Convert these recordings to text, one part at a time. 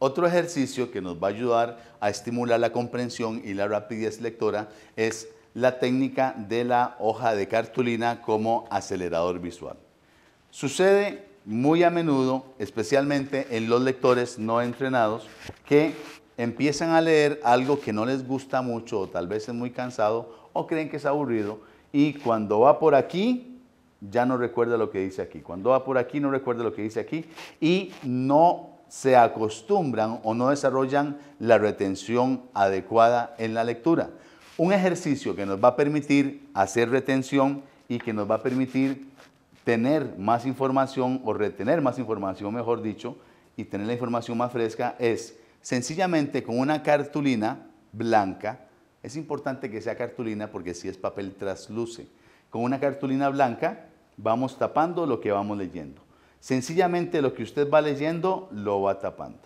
Otro ejercicio que nos va a ayudar a estimular la comprensión y la rapidez lectora es la técnica de la hoja de cartulina como acelerador visual. Sucede muy a menudo, especialmente en los lectores no entrenados, que empiezan a leer algo que no les gusta mucho o tal vez es muy cansado o creen que es aburrido y cuando va por aquí ya no recuerda lo que dice aquí, cuando va por aquí no recuerda lo que dice aquí y no se acostumbran o no desarrollan la retención adecuada en la lectura. Un ejercicio que nos va a permitir hacer retención y que nos va a permitir tener más información o retener más información, mejor dicho, y tener la información más fresca es sencillamente con una cartulina blanca, es importante que sea cartulina porque si es papel trasluce, con una cartulina blanca vamos tapando lo que vamos leyendo. Sencillamente lo que usted va leyendo lo va tapando.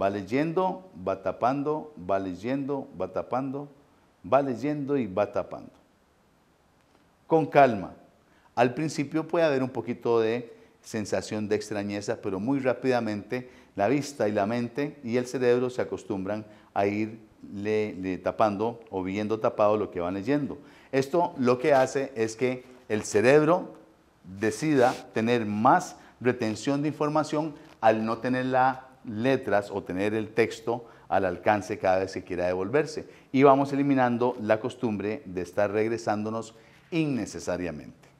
Va leyendo, va tapando, va leyendo, va tapando, va leyendo y va tapando. Con calma. Al principio puede haber un poquito de sensación de extrañeza, pero muy rápidamente la vista y la mente y el cerebro se acostumbran a ir tapando o viendo tapado lo que van leyendo. Esto lo que hace es que el cerebro decida tener más retención de información al no tener las letras o tener el texto al alcance cada vez que quiera devolverse. Y vamos eliminando la costumbre de estar regresándonos innecesariamente.